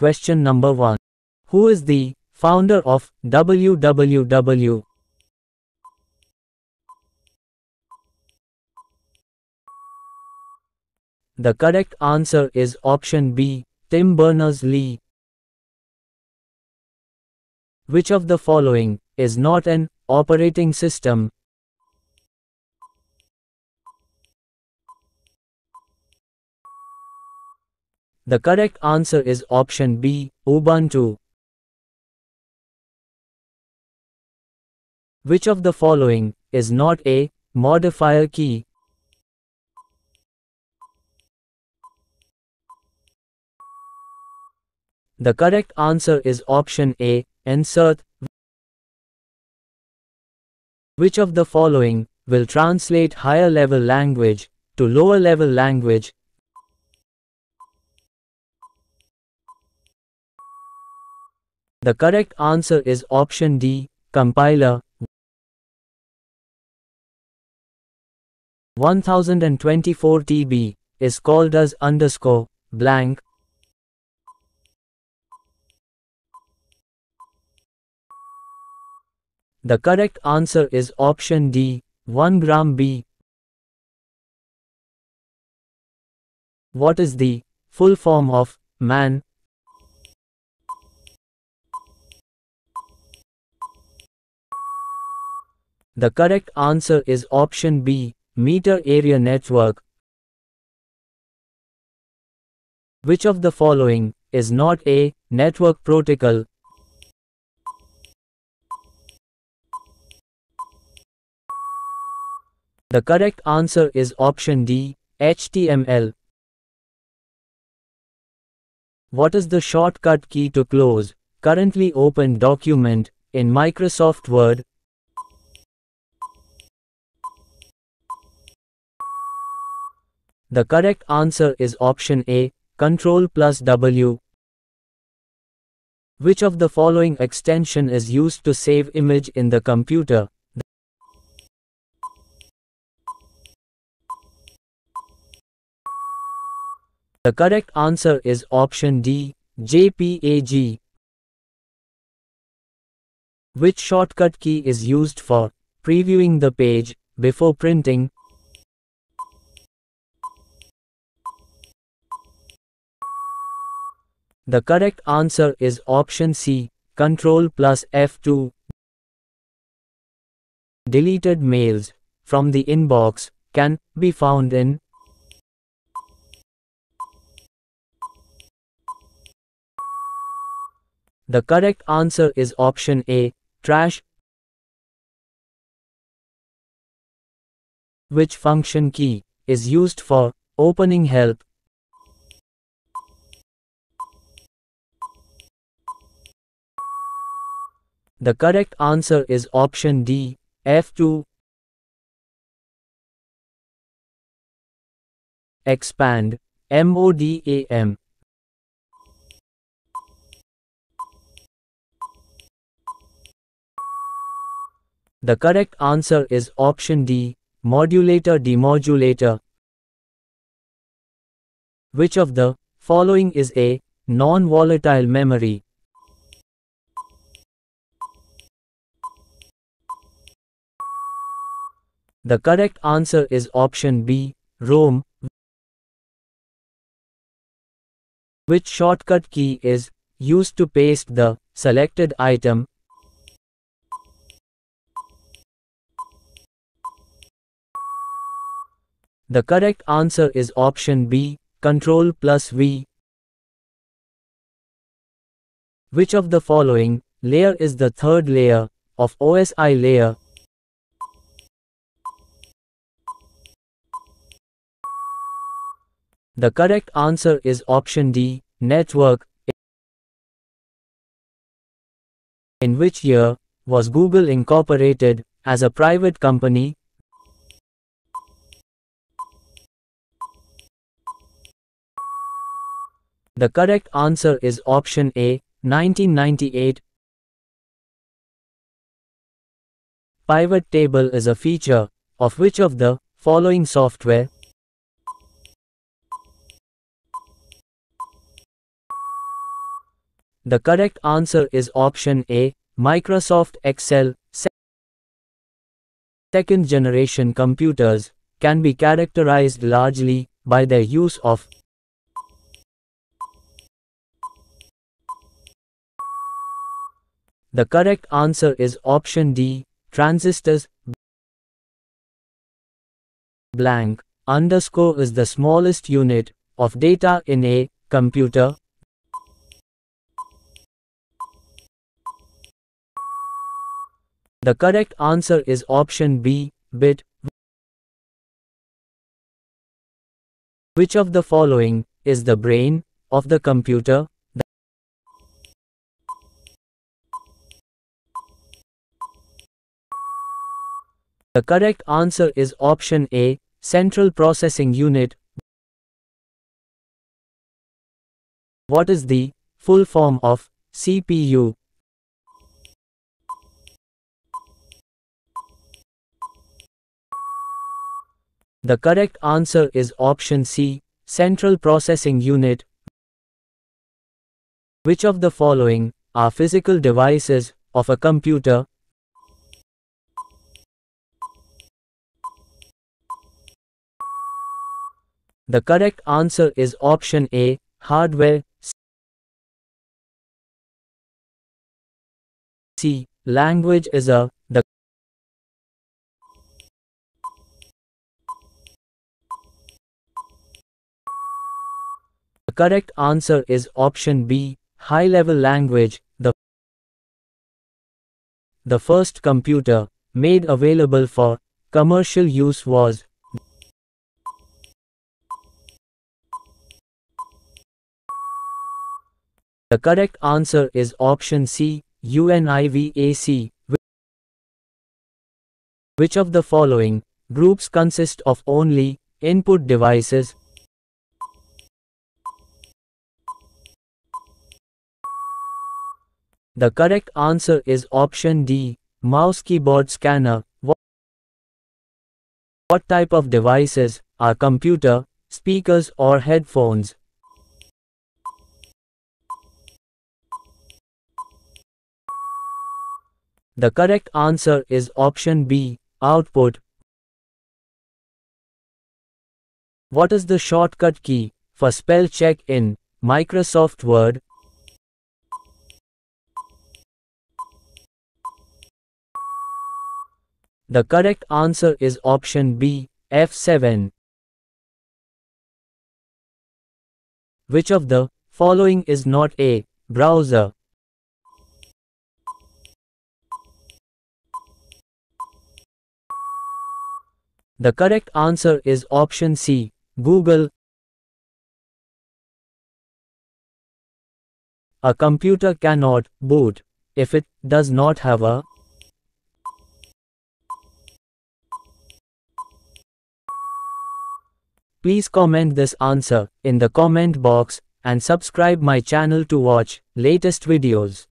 Question number 1. Who is the founder of WWW? The correct answer is option B, Tim Berners-Lee. Which of the following is not an operating system The correct answer is option B, Ubuntu. Which of the following is not a modifier key? The correct answer is option A, insert. Which of the following will translate higher level language to lower level language The correct answer is option D, compiler. 1024 TB is called as underscore blank. The correct answer is option D, 1 gram B. What is the full form of man? The correct answer is option B, meter area network. Which of the following is not a network protocol? The correct answer is option D, HTML. What is the shortcut key to close currently open document in Microsoft Word? The correct answer is option A, Control plus W. Which of the following extension is used to save image in the computer? The correct answer is option D, JPAG. Which shortcut key is used for previewing the page before printing The correct answer is option C, Control plus F2. Deleted mails from the inbox can be found in The correct answer is option A, trash, which function key is used for opening help The correct answer is option D, F2. Expand, MODAM. The correct answer is option D, modulator demodulator. Which of the following is a non-volatile memory? The correct answer is option B, Rome, which shortcut key is used to paste the selected item. The correct answer is option B, Control plus V. Which of the following layer is the third layer of OSI layer? The correct answer is option D, network. In which year was Google incorporated as a private company? The correct answer is option A, 1998. Pivot table is a feature of which of the following software The correct answer is option A, Microsoft Excel. Second generation computers can be characterized largely by their use of The correct answer is option D, transistors blank underscore is the smallest unit of data in a computer The correct answer is option B, bit. Which of the following is the brain of the computer? The correct answer is option A, Central Processing Unit. What is the full form of CPU? The correct answer is option C, Central Processing Unit. Which of the following are physical devices of a computer? The correct answer is option A, hardware, C. Language is a correct answer is option B, high-level language, the, the first computer made available for commercial use was The correct answer is option C, UNIVAC. Which of the following groups consist of only input devices The correct answer is option D, mouse keyboard scanner. What type of devices are computer, speakers or headphones? The correct answer is option B, output. What is the shortcut key for spell check in Microsoft Word? The correct answer is option B, F7. Which of the following is not a browser? The correct answer is option C, Google. A computer cannot boot if it does not have a Please comment this answer in the comment box and subscribe my channel to watch latest videos.